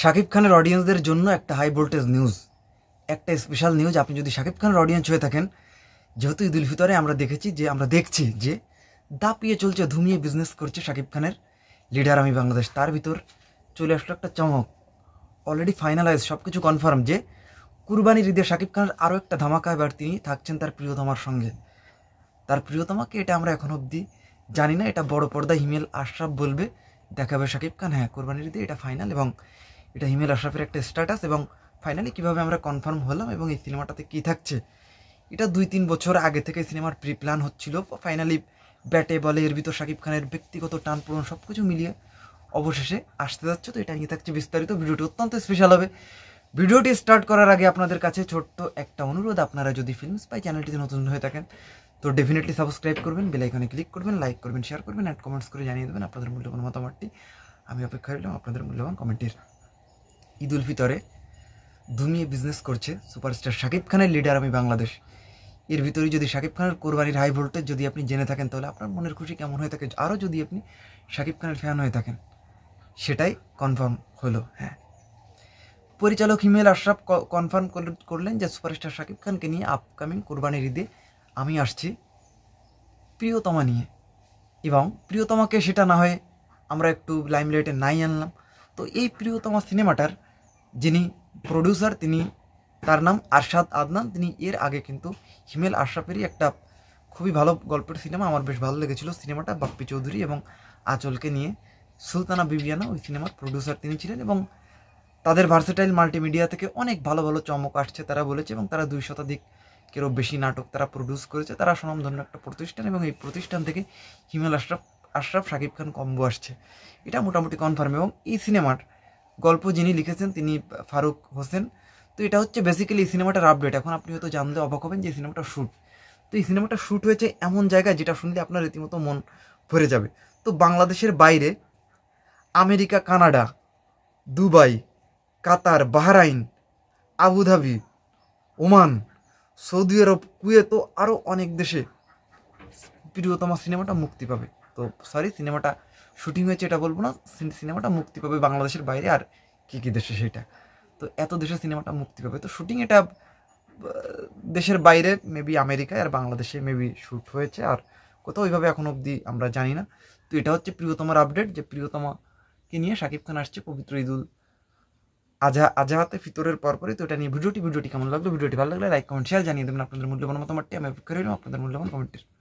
শাকিব খানের অডিয়েন্সদের জন্য একটা হাই ভোল্টেজ নিউজ একটা স্পেশাল নিউজ আপনি যদি শাকিব খানের অডিয়েন্স হয়ে থাকেন যেহেতু ঈদুল ফিতরে আমরা দেখেছি যে আমরা দেখছি যে দাপিয়ে চলছে ধুমিয়ে বিজনেস করছে শাকিব খানের লিডার আমি বাংলাদেশ তার ভিতর চলে আসলো একটা চমক অলরেডি ফাইনালাইজ সব কিছু কনফার্ম যে কুরবানির ঈদে শাকিব খানের আরও একটা ধামাকা এবার তিনি থাকছেন তার প্রিয়তমার সঙ্গে তার প্রিয়তমাকে এটা আমরা এখন অবধি জানি না এটা বড় পর্দা হিমেল আশরাফ বলবে দেখাবে শাকিব খান হ্যাঁ কোরবানির ঈদে এটা ফাইনাল এবং এটা হিমেল আশরাফের একটা স্ট্যাটাস এবং ফাইনালি কীভাবে আমরা কনফার্ম হলাম এবং এই সিনেমাটাতে কী থাকছে এটা দুই তিন বছর আগে থেকে সিনেমার প্রি প্ল্যান হচ্ছিল ফাইনালি ব্যাটে বলে এর ভিতর শাকিব খানের ব্যক্তিগত টান পূরণ সব কিছু মিলিয়ে অবশেষে আসতে যাচ্ছে তো এটা নিয়ে থাকছে বিস্তারিত ভিডিওটি অত্যন্ত স্পেশাল হবে ভিডিওটি স্টার্ট করার আগে আপনাদের কাছে ছোট্ট একটা অনুরোধ আপনারা যদি ফিল্মস পাই চ্যানেলটিতে নতুন হয়ে থাকেন তো ডেফিনেটলি সাবস্ক্রাইব করবেন বেলাইকনে ক্লিক করবেন লাইক করবেন শেয়ার করবেন অ্যান্ড কমেন্টস করে জানিয়ে দেবেন আপনাদের মূল্যবান মতামতটি আমি অপেক্ষা রইলাম আপনাদের মূল্যবান কমেন্টের ঈদ উল ফিতরে ধুমিয়ে বিজনেস করছে সুপারস্টার শাকিব খানের লিডার আমি বাংলাদেশ এর ভিতরে যদি শাকিব খানের কোরবানির হাই ভোল্টেজ যদি আপনি জেনে থাকেন তাহলে আপনার মনের খুশি কেমন হয়ে থাকে আরও যদি আপনি শাকিব খানের ফ্যান হয়ে থাকেন সেটাই কনফার্ম হলো হ্যাঁ পরিচালক হিমেল আশরাফ কনফার্ম করলেন যে সুপারস্টার শাকিব খানকে নিয়ে আপকামিং কোরবানির ঈদে আমি আসছি প্রিয়তমা নিয়ে এবং প্রিয়তমাকে সেটা না হয়ে আমরা একটু লাইমলাইটে নাই আনলাম তো এই প্রিয়তমা সিনেমাটার যিনি প্রডিউসার তিনি তার নাম আরশাদ আদনান তিনি এর আগে কিন্তু হিমেল আশরাফেরই একটা খুবই ভালো গল্পের সিনেমা আমার বেশ ভালো লেগেছিলো সিনেমাটা বাপ্পি চৌধুরী এবং আচলকে নিয়ে সুলতানা বিবিয়ানা ওই সিনেমার প্রডিউসার তিনি ছিলেন এবং তাদের ভার্সেটাইল মাল্টিমিডিয়া থেকে অনেক ভালো ভালো চমক আসছে তারা বলেছে এবং তারা দুই শতাধিকেরও বেশি নাটক তারা প্রডিউস করেছে তারা স্বনামধন্য একটা প্রতিষ্ঠান এবং এই প্রতিষ্ঠান থেকে হিমেল আশরাফ আশরাফ শাকিব খান কম্বো আসছে এটা মোটামুটি কনফার্ম এবং এই সিনেমার গল্প যিনি লিখেছেন তিনি ফারুক হোসেন তো এটা হচ্ছে বেসিক্যালি সিনেমাটার আপডেট এখন আপনি হয়তো জানলে অবাক হবেন যে সিনেমাটা শ্যুট তো এই সিনেমাটা শ্যুট হয়েছে এমন জায়গায় যেটা শুনলে আপনার রীতিমতো মন ভরে যাবে তো বাংলাদেশের বাইরে America Canada Dubai Qatar Bahrain Abu Dhabi Oman Saudi Arab Kuwait আরও অনেক দেশে প্রিয়তমা সিনেমাটা মুক্তি পাবে তো সরি সিনেমাটা শুটিং হয়েছে এটা বলবো না সিনেমাটা মুক্তি পাবে বাংলাদেশের বাইরে আর কী কী দেশে সেটা তো এত দেশে সিনেমাটা মুক্তি পাবে তো শুটিং এটা দেশের বাইরে মেবি আমেরিকায় আর বাংলাদেশে মেবি শ্যুট হয়েছে আর কোথাও ওইভাবে এখন অবধি আমরা জানি না তো এটা হচ্ছে প্রিয়তমার আপডেট যে প্রিয়তমাকে নিয়ে শাকিব খান আসছে পবিত্র ঈদুল আজা আজাহাতে ফিতরের পরপরই তো এটা নিয়ে ভিডিওটি ভিডিওটি কেমন লাগলো ভিডিওটি ভালো লাগলে লাইক কমেন্ট শেয়ার জানিয়ে দেবেন আপনাদের মূল্যবান মতামতটি আমি অপেক্ষা রইলাম আপনাদের মূল্যবান কমেন্টের